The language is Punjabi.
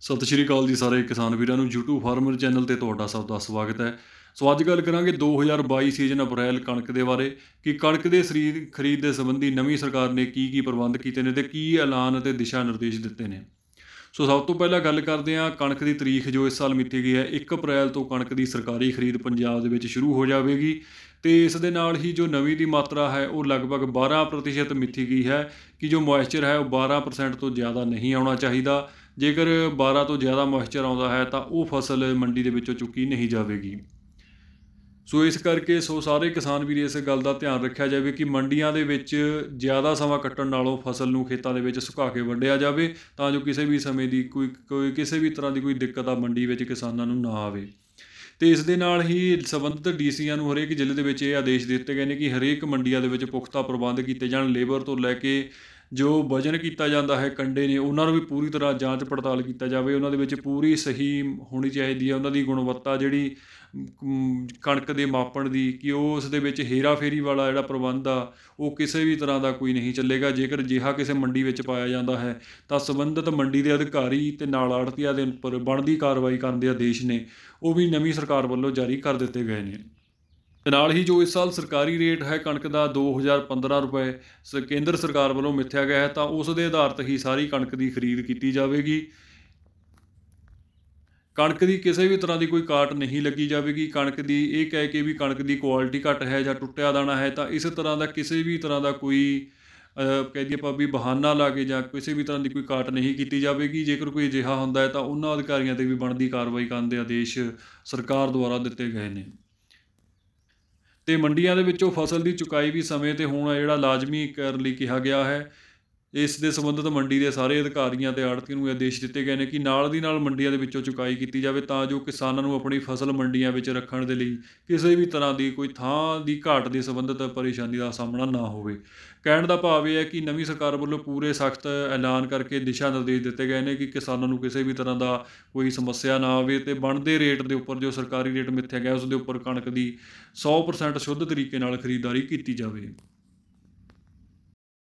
ਸਤਿ ਸ਼੍ਰੀ ਅਕਾਲ ਜੀ ਸਾਰੇ ਕਿਸਾਨ ਵੀਰਾਂ ਨੂੰ YouTube ਫਾਰਮਰ ਚੈਨਲ ਤੇ ਤੁਹਾਡਾ ਸਭ ਦਾ ਸਵਾਗਤ ਹੈ ਸੋ ਅੱਜ ਗੱਲ ਕਰਾਂਗੇ 2022 ਸੀਜ਼ਨ ਅਪ੍ਰੈਲ ਕਣਕ ਦੇ ਬਾਰੇ ਕਿ ਕਣਕ ਦੇ ਸਰੀਰ ਖਰੀਦ ਦੇ ਸੰਬੰਧੀ ਨਵੀਂ ਸਰਕਾਰ ਨੇ ਕੀ ਕੀ ਪ੍ਰਬੰਧ ਕੀਤੇ ਨੇ ਤੇ ਕੀ ਐਲਾਨ ਅਤੇ ਦਿਸ਼ਾ ਨਿਰਦੇਸ਼ ਦਿੱਤੇ ਨੇ ਸੋ ਸਭ ਤੋਂ ਪਹਿਲਾਂ ਗੱਲ ਕਰਦੇ ਹਾਂ ਕਣਕ ਦੀ ਤਾਰੀਖ ਜੋ ਇਸ ਸਾਲ ਮਿੱਥੀ ਗਈ ਹੈ 1 ਅਪ੍ਰੈਲ ਤੋਂ ਕਣਕ ਦੀ ਸਰਕਾਰੀ ਖਰੀਦ ਪੰਜਾਬ ਦੇ ਵਿੱਚ ਸ਼ੁਰੂ ਹੋ ਜਾਵੇਗੀ ਤੇ ਇਸ ਦੇ ਨਾਲ ਹੀ ਜੋ ਨਵੀਂ ਦੀ ਮਾਤਰਾ ਹੈ ਉਹ ਲਗਭਗ 12% ਮਿੱਥੀ ਗਈ ਹੈ ਕਿ ਜੋ ਮੋਇਸਚਰ ਹੈ ਉਹ 12% ਤੋਂ ਜ਼ਿਆਦਾ ਨਹੀਂ ਆਉਣਾ ਚਾਹੀਦਾ ਜੇਕਰ 12 ਤੋਂ ਜ਼ਿਆਦਾ ਮੋਇਸਚਰ ਆਉਂਦਾ ਹੈ ਤਾਂ ਉਹ ਫਸਲ ਮੰਡੀ ਦੇ ਵਿੱਚੋਂ ਚੁੱਕੀ ਨਹੀਂ ਜਾਵੇਗੀ ਸੋ ਇਸ ਕਰਕੇ ਸੋ ਸਾਰੇ ਕਿਸਾਨ ਵੀਰ ਇਸ ਗੱਲ ਦਾ ਧਿਆਨ ਰੱਖਿਆ ਜਾਵੇ ਕਿ ਮੰਡੀਆਂ ਦੇ ਵਿੱਚ ਜ਼ਿਆਦਾ ਸਮਾਂ ਕੱਟਣ ਨਾਲੋਂ ਫਸਲ ਨੂੰ ਖੇਤਾਂ ਦੇ ਵਿੱਚ ਸੁਕਾ ਕੇ ਵੱਢਿਆ ਜਾਵੇ ਤਾਂ ਜੋ ਕਿਸੇ ਵੀ ਸਮੇਂ ਦੀ ਕੋਈ ਕੋਈ ਕਿਸੇ ਵੀ ਤਰ੍ਹਾਂ ਦੀ ਕੋਈ ਦਿੱਕਤ ਆ ਮੰਡੀ ਵਿੱਚ ਕਿਸਾਨਾਂ ਨੂੰ ਨਾ ਆਵੇ ਤੇ ਇਸ ਦੇ ਨਾਲ ਹੀ ਸਬੰਧਤ ਡੀਸੀਆਂ ਨੂੰ ਹਰੇਕ ਜ਼ਿਲ੍ਹੇ ਦੇ ਵਿੱਚ ਇਹ ਆਦੇਸ਼ ਦਿੱਤੇ ਗਏ ਨੇ ਕਿ ਹਰੇਕ ਮੰਡੀਆਂ ਦੇ ਵਿੱਚ ਪੁਖਤਾ ਪ੍ਰਬੰਧ ਕੀਤੇ ਜਾਣ ਲੇਬਰ ਤੋਂ ਲੈ ਕੇ ਜੋ ਵਜਨ ਕੀਤਾ ਜਾਂਦਾ ਹੈ ਕੰਡੇ ਨੇ ਉਹਨਾਂ ਨੂੰ ਵੀ ਪੂਰੀ ਤਰ੍ਹਾਂ ਜਾਂਚ ਪੜਤਾਲ ਕੀਤਾ ਜਾਵੇ ਉਹਨਾਂ ਦੇ ਵਿੱਚ ਪੂਰੀ ਸਹੀ ਹੋਣੀ ਚਾਹੀਦੀ ਹੈ ਉਹਨਾਂ ਦੀ ਗੁਣਵੱਤਾ ਜਿਹੜੀ ਕਣਕ ਦੇ ਮਾਪਣ ਦੀ ਕਿ ਉਸ ਦੇ ਵਿੱਚ ਫੇਰੀ ਵਾਲਾ ਜਿਹੜਾ ਪ੍ਰਬੰਧ ਆ ਉਹ ਕਿਸੇ ਵੀ ਤਰ੍ਹਾਂ ਦਾ ਕੋਈ ਨਹੀਂ ਚੱਲੇਗਾ ਜੇਕਰ ਜਿਹਾ ਕਿਸੇ ਮੰਡੀ ਵਿੱਚ ਪਾਇਆ ਜਾਂਦਾ ਹੈ ਤਾਂ ਸੰਬੰਧਿਤ ਮੰਡੀ ਦੇ ਅਧਿਕਾਰੀ ਤੇ ਨਾਲ ਆੜਤੀਆ ਦੇ ਉੱਪਰ ਬਣਦੀ ਕਾਰਵਾਈ ਕਰਨ ਦੇ ਆਦੇਸ਼ ਨੇ ਉਹ ਵੀ ਨਵੀਂ ਸਰਕਾਰ ਵੱਲੋਂ ਜਾਰੀ ਕਰ ਦਿੱਤੇ ਗਏ ਨੇ ਤੇ ਨਾਲ ਹੀ ਜੋ ਇਸ ਸਾਲ ਸਰਕਾਰੀ ਰੇਟ ਹੈ ਕਣਕ ਦਾ 2015 ਰੁਪਏ ਕੇਂਦਰ ਸਰਕਾਰ ਵੱਲੋਂ ਮਿੱਥਿਆ ਗਿਆ ਹੈ ਤਾਂ ਉਸ ਦੇ ਆਧਾਰ ਤੇ ਹੀ ਸਾਰੀ ਕਣਕ ਦੀ ਖਰੀਦ ਕੀਤੀ ਜਾਵੇਗੀ ਕਣਕ ਦੀ ਕਿਸੇ ਵੀ ਤਰ੍ਹਾਂ ਦੀ ਕੋਈ ਕਾਟ ਨਹੀਂ ਲੱਗੀ ਜਾਵੇਗੀ ਕਣਕ ਦੀ ਇਹ ਕਹਿ ਕੇ ਵੀ ਕਣਕ ਦੀ ਕੁਆਲਿਟੀ ਘੱਟ ਹੈ ਜਾਂ ਟੁੱਟਿਆ ਦਾਣਾ ਹੈ ਤਾਂ ਇਸ ਤਰ੍ਹਾਂ ਦਾ ਕਿਸੇ ਵੀ ਤਰ੍ਹਾਂ ਦਾ ਕੋਈ ਕਹਿ ਦਈਏ ਆਪਾਂ ਵੀ ਬਹਾਨਾ ਲਾ ਕੇ ਜਾਂ ਕਿਸੇ ਵੀ ਤਰ੍ਹਾਂ ਦੀ ਕੋਈ ਕਾਟ ਨਹੀਂ ਕੀਤੀ ਜਾਵੇਗੀ ਜੇਕਰ ਕੋਈ ਅਜਿਹਾ ਹੁੰਦਾ ਹੈ ਤਾਂ ਉਹਨਾਂ ਅਧਿਕਾਰੀਆਂ ਤੇ ਵੀ ਬਣਦੀ ਕਾਰਵਾਈ ਕਰਨ ਦੇ ਆਦੇਸ਼ ਸਰਕਾਰ ਦੁਆਰਾ ਦਿੱਤੇ ਗਏ ਨੇ ਤੇ ਮੰਡੀਆਂ ਦੇ ਵਿੱਚੋਂ ਫਸਲ ਦੀ ਚੁਕਾਈ ਵੀ ਸਮੇਂ ਤੇ ਹੋਣਾ ਜਿਹੜਾ ਲਾਜ਼ਮੀ ਕਰਨ ਲਈ ਕਿਹਾ ਗਿਆ ਹੈ ਇਸ ਦੇ ਸਬੰਧਤ ਮੰਡੀ ਦੇ ਸਾਰੇ ਅਧਿਕਾਰੀਆਂ ਤੇ ਆੜਤੀਆਂ ਨੂੰ ਆਦੇਸ਼ ਦਿੱਤੇ ਗਏ ਨੇ ਕਿ ਨਾਲ ਦੀ ਨਾਲ ਮੰਡੀਆਂ ਦੇ ਵਿੱਚੋਂ ਚੁਕਾਈ ਕੀਤੀ ਜਾਵੇ ਤਾਂ ਜੋ ਕਿਸਾਨਾਂ ਨੂੰ ਆਪਣੀ ਫਸਲ ਮੰਡੀਆਂ ਵਿੱਚ ਰੱਖਣ ਦੇ ਲਈ ਕਿਸੇ ਵੀ ਤਰ੍ਹਾਂ ਦੀ ਕੋਈ ਥਾਂ ਦੀ ਘਾਟ ਦੇ ਸਬੰਧਤ ਪਰੇਸ਼ਾਨੀ ਦਾ ਸਾਹਮਣਾ ਨਾ ਹੋਵੇ ਕਹਿਣ ਦਾ ਭਾਵ ਇਹ ਹੈ ਕਿ ਨਵੀਂ ਸਰਕਾਰ ਵੱਲੋਂ ਪੂਰੇ ਸਖਤ ਐਲਾਨ ਕਰਕੇ ਦਿਸ਼ਾ ਨਿਰਦੇਸ਼ ਦਿੱਤੇ ਗਏ ਨੇ ਕਿ ਕਿਸਾਨਾਂ ਨੂੰ ਕਿਸੇ ਵੀ ਤਰ੍ਹਾਂ ਦਾ ਕੋਈ ਸਮੱਸਿਆ ਨਾ ਆਵੇ ਤੇ ਬਣਦੇ ਰੇਟ ਦੇ ਉੱਪਰ ਜੋ ਸਰਕਾਰੀ ਰੇਟ ਮਿੱਥਿਆ ਗਿਆ ਉਸ ਦੇ ਉੱਪਰ ਕਣਕ ਦੀ 100% ਸ਼ੁੱਧ ਤਰੀਕੇ ਨਾਲ ਖਰੀਦਦਾਰੀ ਕੀਤੀ ਜਾਵੇ